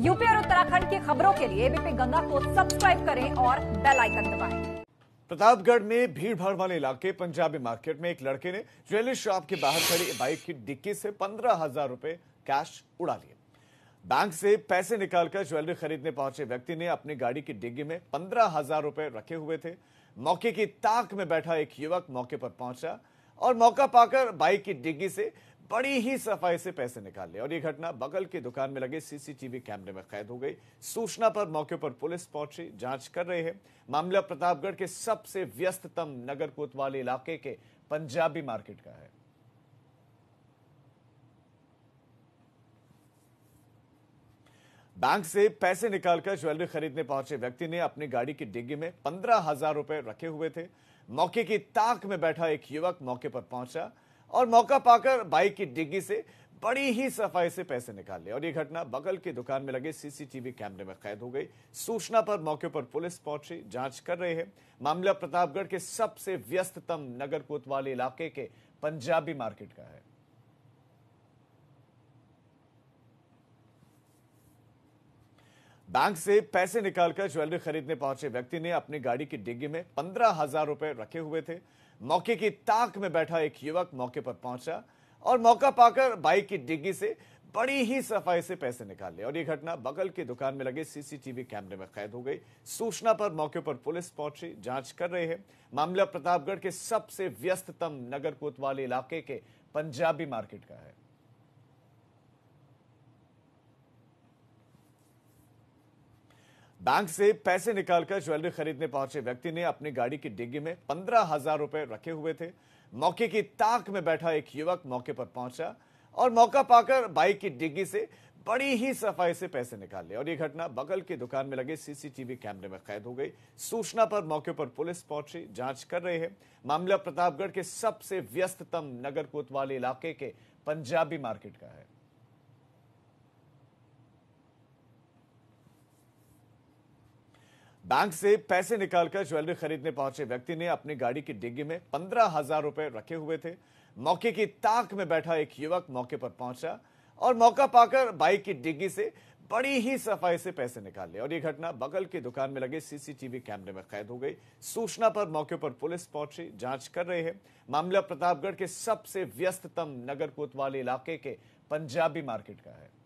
UP और उत्तराखंड की खबरों के लिए एबीपी गंगा को सब्सक्राइब करें और बेल आइकन दबाएं। प्रतापगढ़ में भीड़ भाड़ वाले इलाके पंजाबी मार्केट में एक लड़के ने ज्वेलरी शॉप के बाहर खड़ी बाइक की डिक्की से पंद्रह हजार रूपए कैश उड़ा लिए बैंक से पैसे निकालकर ज्वेलरी खरीदने पहुंचे व्यक्ति ने अपनी गाड़ी की डिग्गी में पंद्रह हजार रुपए रखे हुए थे मौके की ताक में बैठा एक युवक मौके पर पहुंचा और मौका पाकर बाइक की डिग्गी से बड़ी ही सफाई से पैसे निकाल लिए और ये घटना बगल की दुकान में लगे सीसीटीवी कैमरे में कैद हो गई सूचना पर मौके पर पुलिस पहुंची जांच कर रही है मामला प्रतापगढ़ के सबसे व्यस्ततम नगर कोतवाली इलाके के पंजाबी मार्केट का है बैंक से पैसे निकालकर ज्वेलरी खरीदने पहुंचे व्यक्ति ने अपनी गाड़ी की डिग्गी में पंद्रह हजार रुपए रखे हुए थे मौके की ताक में बैठा एक युवक मौके पर पहुंचा और मौका पाकर बाइक की डिग्गी से बड़ी ही सफाई से पैसे निकाल लिए और ये घटना बगल की दुकान में लगे सीसीटीवी कैमरे में कैद हो गई सूचना पर मौके पर पुलिस पहुंची जांच कर रहे हैं मामला प्रतापगढ़ के सबसे व्यस्ततम नगर कोतवाली इलाके के पंजाबी मार्केट का है बैंक से पैसे निकालकर ज्वेलरी खरीदने पहुंचे व्यक्ति ने अपनी गाड़ी की डिग्गी में पंद्रह हजार रुपए रखे हुए थे मौके की ताक में बैठा एक युवक मौके पर पहुंचा और मौका पाकर बाइक की डिग्गी से बड़ी ही सफाई से पैसे निकाल लिए और ये घटना बगल की दुकान में लगे सीसीटीवी कैमरे में कैद हो गई सूचना पर मौके पर पुलिस पहुंची जांच कर रही है मामला प्रतापगढ़ के सबसे व्यस्ततम नगर कोतवाली इलाके के पंजाबी मार्केट का है बैंक से पैसे निकालकर ज्वेलरी खरीदने पहुंचे व्यक्ति ने अपनी गाड़ी की डिग्गी में पंद्रह हजार रुपए रखे हुए थे मौके की ताक में बैठा एक युवक मौके पर पहुंचा और मौका पाकर बाइक की डिग्गी से बड़ी ही सफाई से पैसे निकाल लिए और ये घटना बगल की दुकान में लगे सीसीटीवी कैमरे में कैद हो गई सूचना पर मौके पर पुलिस पहुंची जांच कर रही है मामला प्रतापगढ़ के सबसे व्यस्ततम नगर कोतवाली इलाके के पंजाबी मार्केट का है बैंक से पैसे निकालकर ज्वेलरी खरीदने पहुंचे व्यक्ति ने अपनी गाड़ी की डिग्गी में पंद्रह हजार रुपए रखे हुए थे मौके की ताक में बैठा एक युवक मौके पर पहुंचा और मौका पाकर बाइक की डिग्गी से बड़ी ही सफाई से पैसे निकाल लिया और ये घटना बगल की दुकान में लगे सीसीटीवी कैमरे में कैद हो गई सूचना पर मौके पर पुलिस पहुंची जांच कर रही है मामला प्रतापगढ़ के सबसे व्यस्ततम नगर कोतवाली इलाके के पंजाबी मार्केट का है